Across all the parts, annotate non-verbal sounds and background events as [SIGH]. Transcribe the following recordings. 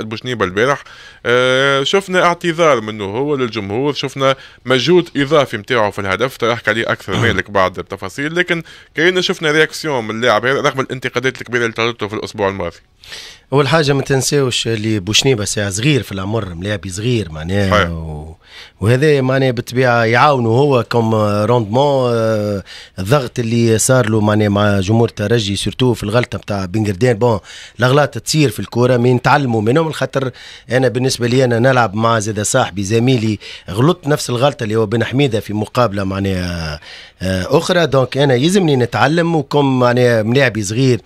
بوشنيبه البارح آه، شفنا اعتذار منه هو للجمهور شفنا مجهود اضافي نتاعو في الهدف تحكي عليه اكثر مالك بعض التفاصيل لكن كاين شفنا رياكسيون من اللاعب هذا رغم الانتقادات الكبيره اللي طلبته في الاسبوع الماضي اول حاجه ما تنساوش اللي بوشنيبه ساعه صغير في العمر ملاعبي صغير معناها و... وهذا معناها بالطبيعه يعاونه هو كوم روندمون آه، الضغط اللي صار له معناها مع جمهور الترجي سورتو في الغلطه نتاع بنجردين بون الاغلاط تصير في الكوره من نتعلموا منهم خاطر انا بالنسبه لي انا نلعب مع زاد صاحبي زميلي غلطت نفس الغلطه اللي هو بن حميده في مقابله معناها آه، اخرى دونك انا يلزمني نتعلم وكم معناها ملاعبي صغير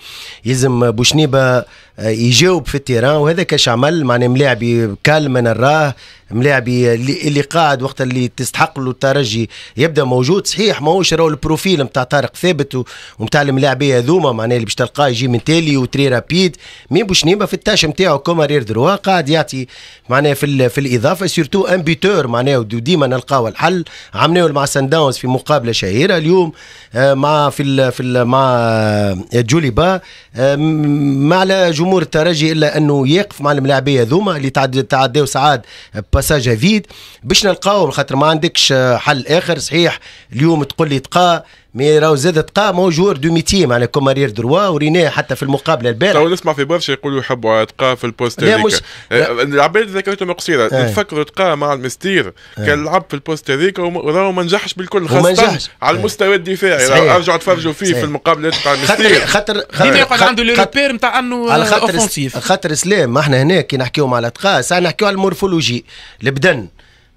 يلزم بوشنيبه آه، يجاوب في التيران وهذا كاش عمل معناها ملاعبي كالم نراه ملاعبي اللي قاعد وقت اللي تستحق له الترجي يبدا موجود صحيح ماهوش راهو البروفيل نتاع طارق ثابت ونتاع الملاعبيه هذوما معناها اللي باش تلقاه يجي من تالي وتري رابيد مي بوشنيبه في التاش نتاعو كوم رير دروا قاعد يعطي معناها في, في الاضافه سيرتو ان بيتور معناها ديما نلقاو الحل عملناه مع سان داونز في مقابله شهيره الجزائر اليوم آه، مع في في مع آه، جولي با آه، ما على جمهور الترجي الا انه يقف مع الملاعبيه ذوما اللي تعداو ساعات باساج فيد باش نلقاو خاطر ما عندكش حل اخر صحيح اليوم تقول لي تقى مي راهو زاد تلقاه مو جور دو ميتي معناها كومارير دروا وريناه حتى في المقابله البارح تو نسمع في برشا يقولوا يحبوا تقى آه، آه. آه. في البوست هذيك مش... العباد ذاكرتهم قصيره نتفكروا تقى مع المستير كان لعب في البوست هذيك وراهو ما نجحش بالكل خاصه على المستوى الدفاعي ارجعوا تفرجوا فيه في المقابلات تاع المستير خاطر خاطر يقعد عنده لي ريبير نتاع انه على خاطر خاطر احنا هنا كي نحكيو على تلقاه ساعه نحكيو على المورفولوجي البدن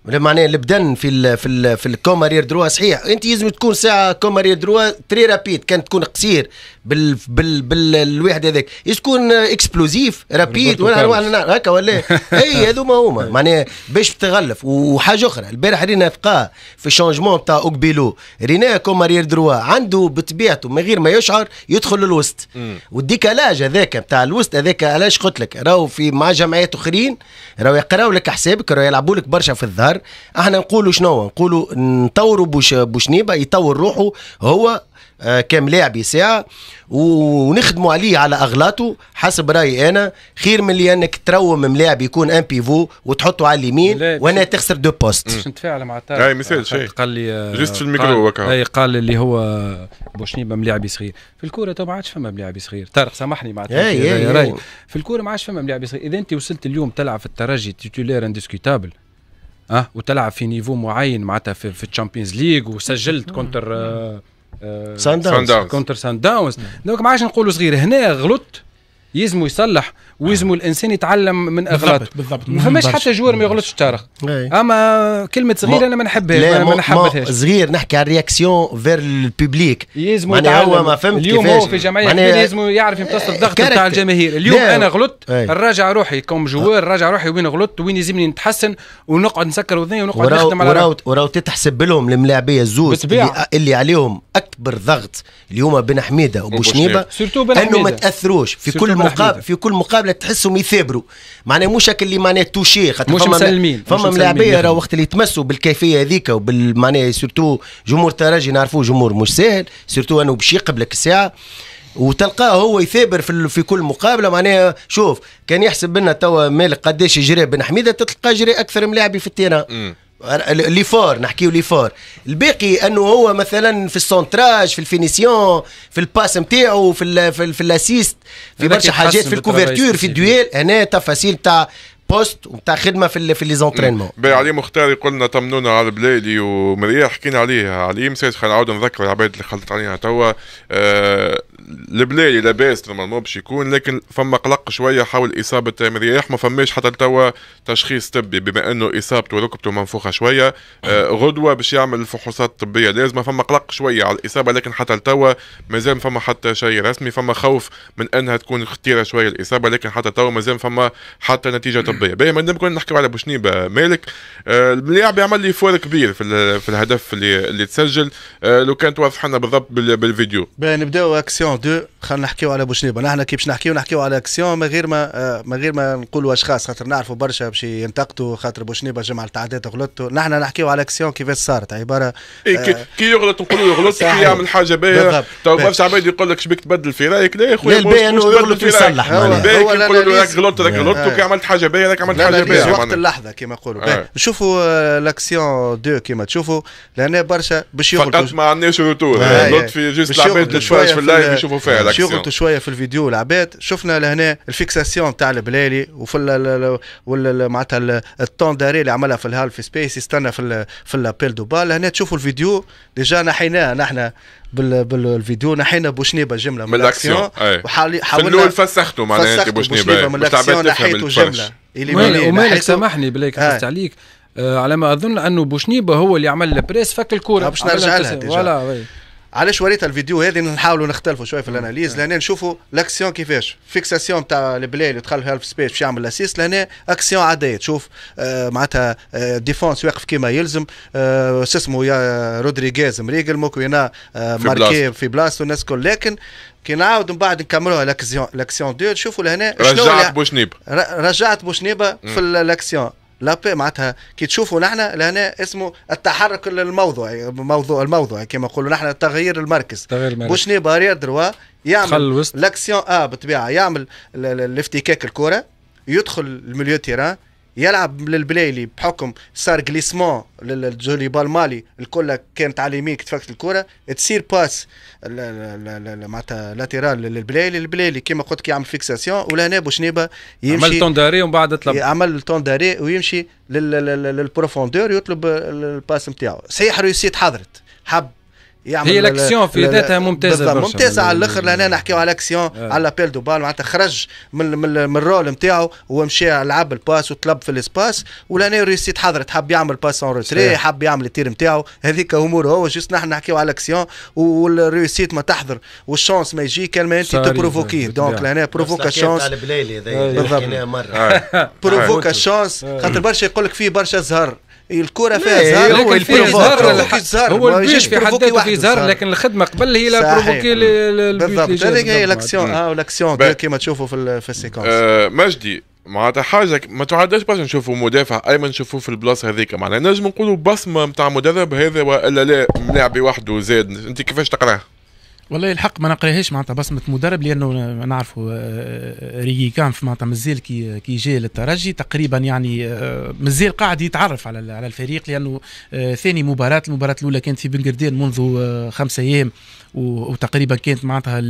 ولا معناها البدن في الـ في الـ في الكومارير دروا صحيح انت لازم تكون ساعه كومارير دروا تري رابيد كان تكون قصير بال بال بالواحد هذاك يكون اكسبلوزيف رابيد ولا ولا هكا ولا [LAUGHS] اي هذوما هما معناها باش تغلف وحاجه اخرى البارح رينا فقا في شونجمون تاع اوكبيلو رينا كومارير دروا عنده بطبيعته من غير ما يشعر يدخل للوسط والديكالاج هذاك تاع الوسط هذاك علاش قلت لك راهو في مع جمعيات اخرين راهو يقراو لك حسابك راهو يلعبوا لك برشا في الظهر احنا نقولوا شنو نقولوا نطوروا بوش بوشنيبه يطور روحه هو آه، كم لاعب ساعة ونخدموا عليه على اغلاطه حسب رايي انا خير من اللي انك تروم ملاعب يكون ان بيفو وتحطه على اليمين وانا تخسر دو بوست باش نتفاعل مع طارق اي مثال آه، شيء قال لي آه، جست في الميكرو وكا اي قال اللي هو بوشنيبه ملاعب صغير في الكوره تو ما عادش فما ملاعب صغير طارق سامحني مع في الكوره ما عادش فما ملاعب صغير اذا انت وصلت اليوم تلعب في الترجي تيتولير انديسكوتابل اه وتلعب في نيفو معين معناتها في, في الشامبيونز ليج وسجلت كونتر آه سان آه، داونز كونتر سان داونز دونك ما عادش نقولوا صغير هنا غلطت يزمو يصلح آه. الانسان يتعلم من اغلاطه بالضبط ما فماش حتى جوار ما يغلطش تارخ اما كلمه صغير انا ما نحبهاش ما نحبهاش صغير نحكي على رياكسيون فير البوبليك يزمو يعني هو ما فهمت اليوم كيفاش. هو في جمعيه يزمو يعرف يمتص الضغط نتاع الجماهير اليوم انا غلطت نراجع روحي كوم جوار نراجع روحي وين غلطت وين يلزمني نتحسن ونقعد نسكر وذني ونقعد نخدم على وراو وراو تتحسب لهم الملاعبيه الزوز اللي, اللي عليهم اكبر ضغط اليوم بن حميده وبوشنيبه انه ما تاثروش في كل مقابل في كل مقابله تحسهم يثابروا معناه مش اللي معناه توشي مش مسلمين فما ملاعبيه راه وقت اللي يتمسوا بالكيفيه هذيك وبال سورتو سيرتو جمهور الترجي نعرفوه جمهور مش ساهل سيرتو انه باش يقبلك الساعه وتلقاه هو يثابر في, في كل مقابله معناها شوف كان يحسب لنا توا مالك قداش يجري بن حميده تلقاه جري اكثر من لاعبي في التيران لي فور نحكيو لي فور الباقي انه هو مثلا في السونتراج في الفينيسيون في الباس نتاعو في الـ في, الـ في الاسيست في برشا حاجات في الكوفرتور في الدويل هنا تفاصيل تاع بوست وتاع خدمه في في لي زونترينمون باهي علي مختار يقول لنا طمنونا على البلايلي ومرياح حكينا عليه علي مسيس خلينا نعاود نذكر العباد اللي خلطت علينا توا آه البلاي لاباس نورمالمون باش يكون لكن فما قلق شويه حول اصابه مرياح ما فماش حتى توا تشخيص طبي بما انه اصابته ركبته منفوخه شويه آه غدوه باش يعمل الفحوصات الطبيه لازمه فما قلق شويه على الاصابه لكن حتى توا مازال فما حتى شيء رسمي فما خوف من انها تكون خطيره شويه الاصابه لكن حتى توا مازال فما حتى نتيجه طبيه باهي ما كنا نحكي على بوشنيبه مالك آه يعمل لي فور كبير في, في الهدف اللي, اللي تسجل آه لو كان توضح لنا بالضبط بالفيديو. نبداو اكسيون اكسيون 2 خلينا نحكيو على بوشنيبه نحن كي باش نحكيو نحكيو على اكسيون من غير ما من غير ما نقولوا اشخاص خاطر نعرفوا برشا باش ينتقدوا خاطر بوشنيبه جمع التعدات غلطوا نحن نحكيو على اكسيون كيفاش صارت عباره إيه، آه كي يغلط نقولوا يغلط كي يعمل حاجه باهيه تو برشا عباد يقول لك شبيك تبدل في رايك لا يا خويا الباهي انه يغلط ويصلح الباهي يقول له غلطت راك غلطت وكي آه. عملت حاجه باهيه راك عملت حاجه باهيه وقت اللحظه كيما نقولوا نشوفوا لاكسيون 2 كيما تشوفوا لان برشا باش يغلطوا فقط ما عندناش روتور آه. في جوست العباد اللي في اللايف نشوفوا فيها يعني الاكسيون شغلتوا شويه في الفيديو العباد شفنا لهنا الفيكساسيون تاع البلالي وفي ولا معناتها التون داري اللي عملها في الهالف سبيس يستنى في الـ في الابيل دو بال هنا تشوفوا الفيديو ديجا نحيناه نحنا بالفيديو نحينا بوشنيبه جمله من, الاكسيون وحاولنا في الاول فسخته معناها انت بوشنيبه من الاكسيون نحيته جمله ومالك سامحني بلاك خفت أه. عليك آه، على ما اظن انه بوشنيبه هو اللي عمل البريس فك الكوره أه، باش نرجع لها علاش وريت الفيديو هذه نحاولوا نختلفوا شويه في الاناليز لان نشوفوا لاكسيون كيفاش فيكساسيون تاع البلاي اللي دخل هيلف سبيس باش يعمل اسيست لهنا اكسيون عاديه تشوف آه، معناتها ديفونس آه، واقف كيما يلزم آه، شو اسمه يا رودريغيز مريقل موكو هنا ماركي في بلاصتو الناس الكل لكن كي نعاود من بعد نكملوها لاكسيون لاكسيون دو نشوفوا لهنا رجعت بوشنيبه رجعت بوشنيبه في الاكسيون لا بي معناتها كي تشوفوا نحن لهنا اسمه التحرك للموضوع الموضوع الموضوع كما نقولوا نحن تغيير المركز تغيير المركز بوشني بارير دروا يعمل لاكسيون اه بالطبيعه يعمل الافتكاك الكره يدخل الميليو تيران يلعب للبلايلي بحكم صار جليسمون للجولي بالمالي الكل كانت على اليمين كتفكت الكره تصير باس معناتها لاتيرال للبلايلي البلايلي كيما قلت كي يعمل فيكساسيون ولهنا بوشنيبا يمشي عمل طون داري ومن بعد طلب عمل طون داري ويمشي للبروفوندور يطلب الباس نتاعو صحيح ريوسيت حضرت حب يعمل هي الاكسيون في ذاتها ممتازه برشا ممتازه على الاخر لان نحكيو على الاكسيون آه. على بيل دو بال معناتها خرج من من, الرول نتاعو ومشى لعب الباس وطلب في الاسباس ولان ريسيت حضرت حب يعمل باس اون روتري حب يعمل التير نتاعو هذيك امور هو جست نحن نحكيو على الاكسيون والريسيت ما تحضر والشانس ما يجي كان ما انت تبروفوكيه دونك لهنا بروفوكا شانس بالضبط بروفوكا [LAUGHS] آه. آه. شانس آه. خاطر برشا يقول لك فيه برشا زهر الكره فيها زهر هو البروفوك زهر هو البيش في حد ذاته في زهر لكن الخدمه قبل هي لا بروفوكي بالضبط هذيك هي الاكسيون اه الاكسيون كما تشوفوا في السيكونس آه، مجدي معناتها حاجه ما تعداش برشا نشوفوا مدافع ايمن نشوفوه في البلاصه هذيك معناها نجم نقولوا بصمه نتاع مدرب هذا والا لا ملاعب وحده زاد انت كيفاش تقراه؟ والله الحق ما نقراهاش معناتها بصمه مدرب لانه نعرفوا آه، آه، ريي كانف معناتها مازال كي كي جاء للترجي تقريبا يعني آه، مازال قاعد يتعرف على على الفريق لانه ثاني مباراه المباراه الاولى كانت في بنقردين منذ خمسة ايام وتقريبا كانت معناتها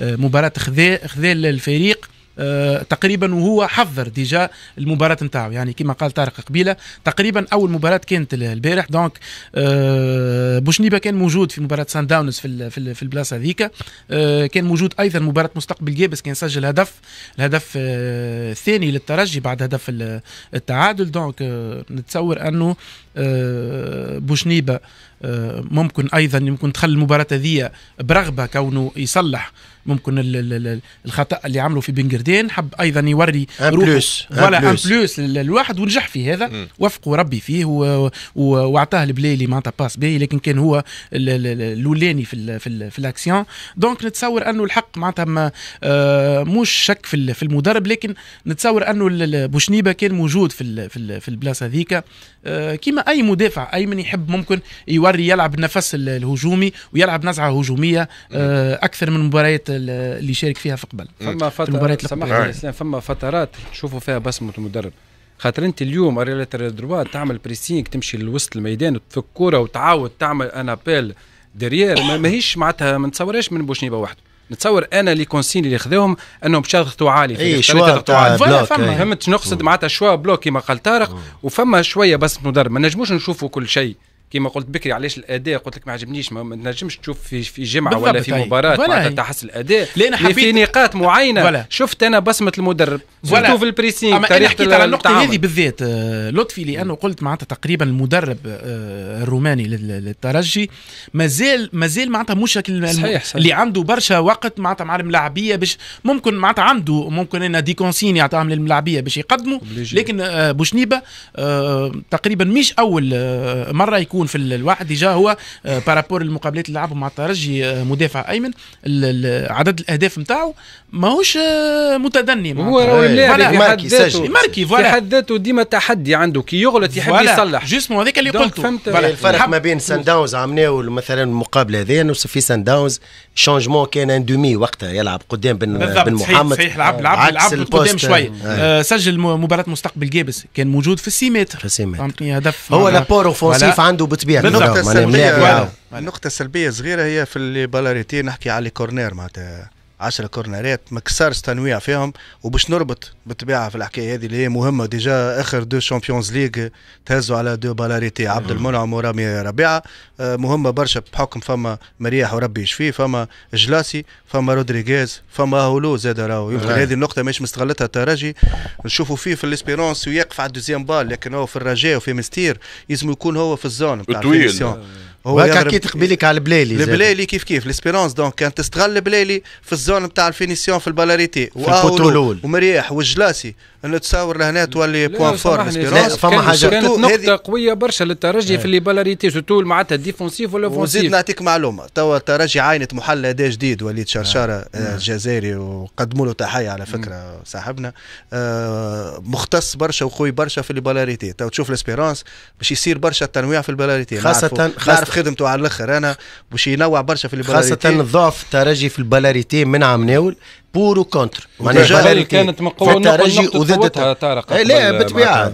مباراه خذا خذا الفريق آه، تقريبا وهو حضر ديجا المباراه نتاعو يعني كما قال طارق قبيله تقريبا اول مباراه كانت البارح دونك آه، بوشنيبه كان موجود في مباراه سان داونز في في البلاصه هذيك آه، كان موجود ايضا مباراه مستقبل جابس كان سجل هدف الهدف الثاني للترجي بعد هدف التعادل دونك نتصور انه آه، بوشنيبه آه، ممكن ايضا يمكن تخلي المباراه هذه برغبه كونه يصلح ممكن الخطا اللي عمله في بنجردين حب ايضا يوري روحه ولا ان بلوس للواحد ونجح في هذا وفقه ربي فيه واعطاه اللي معناتها باس به لكن كان هو الاولاني في الـ في, الـ في الاكسيون دونك نتصور انه الحق معناتها مش آه، شك في في المدرب لكن نتصور انه بوشنيبه كان موجود في في البلاصه هذيك كيما اي مدافع اي من يحب ممكن يوري يلعب النفس الهجومي ويلعب نزعه هجوميه آه، اكثر من المباريات اللي شارك فيها في قبل فما فترات سمحت فما فترات تشوفوا فيها بصمه المدرب خاطر انت اليوم اريال دروا تعمل بريسينغ تمشي لوسط الميدان وتفك كوره وتعاود تعمل انابيل ديريير ماهيش معناتها ما نتصورهاش من بوشنيبه وحده نتصور انا لي كونسين اللي خذوهم انهم بشرطوا عالي في اي شوا عالي فما إيه. فهمت نقصد معناتها شوا بلوك كما قال طارق وفما شويه بس مدرب ما نجموش نشوفوا كل شيء كما قلت بكري علاش الاداء قلت لك ما عجبنيش ما نجمش تشوف في في جمعه ولا في مباراه معناتها تحس الاداء لان حبيت في نقاط معينه ولا. شفت انا بصمه المدرب سورتو في البريسينغ اما انا حكيت على النقطه هذه بالذات آه، لطفي لانه قلت معناتها تقريبا المدرب آه، الروماني للترجي مازال مازال معناتها مش صحيح صحيح. اللي عنده برشا وقت معناتها مع الملاعبيه باش ممكن معناتها عنده ممكن انا دي كونسين يعطيهم للملاعبيه باش يقدموا لكن آه، بوشنيبه تقريبا مش اول مره يكون يكون في الواحد ديجا هو بارابور آه، المقابلات اللي لعبهم مع الترجي آه، مدافع ايمن عدد الاهداف نتاعو ماهوش آه، متدني هو راهو ماركي فوالا في حد ذاته ديما تحدي عنده كي يغلط يحب يصلح جوستمون هذاك اللي قلته فهمت الفرق ما بين سان داونز عملناه مثلا المقابله هذه انه في سان داونز شونجمون كان ان دومي وقتها يلعب قدام بن بن محمد صحيح لعب لعب لعب قدام شويه سجل مباراه مستقبل جابس كان موجود في السيمات فهمتني هدف هو لابور اوفونسيف عنده بطبيعة النقطة السلبية النقطة السلبية صغيرة هي في اللي بالاريتي نحكي على كورنير معناتها 10 كورنرات ما كسرش تنويع فيهم وباش نربط بالطبيعه في الحكايه هذه اللي هي مهمه ديجا اخر دو شامبيونز ليغ تهزوا على دو بالاريتي عبد المنعم ورامي ربيعه آه، مهمه برشا بحكم فما مريح وربي يشفيه فما جلاسي فما رودريغيز فما هولو زاد راهو يمكن نعم. هذه النقطه مش مستغلتها الترجي نشوفوا فيه في الاسبيرونس ويقف على الدوزيام بال لكن هو في الرجاء وفي مستير لازم يكون هو في الزون نتاع هو كي تقبلك على البلايلي البلايلي كيف كيف ليسبيرونس دونك كانت تستغل البلايلي في الزون نتاع الفينيسيون في البلاريتي في البوتو الاول ومريح والجلاسي انه تصور لهنا تولي بوان فور فما حاجه كانت نقطه قويه برشا للترجي في بالاريتي إيه. سوتو معناتها ديفونسيف ولا اوفونسيف وزيد نعطيك معلومه توا الترجي عاينت محل اداء جديد وليد آه. شرشاره الجزائري آه، آه. وقدموا له تحيه على فكره صاحبنا مختص برشا وقوي برشا في بالاريتي تو تشوف الاسبيرانس باش يصير برشا تنويع في البالاريتي خاصة نعرف خدمته على الاخر انا باش ينوع برشا في البالاريتي خاصة الضعف الترجي في البالاريتي من عم ناول بور وكونتر معناها كانت مقوله نقطه الترجي إيه، وضد لا بالطبيعه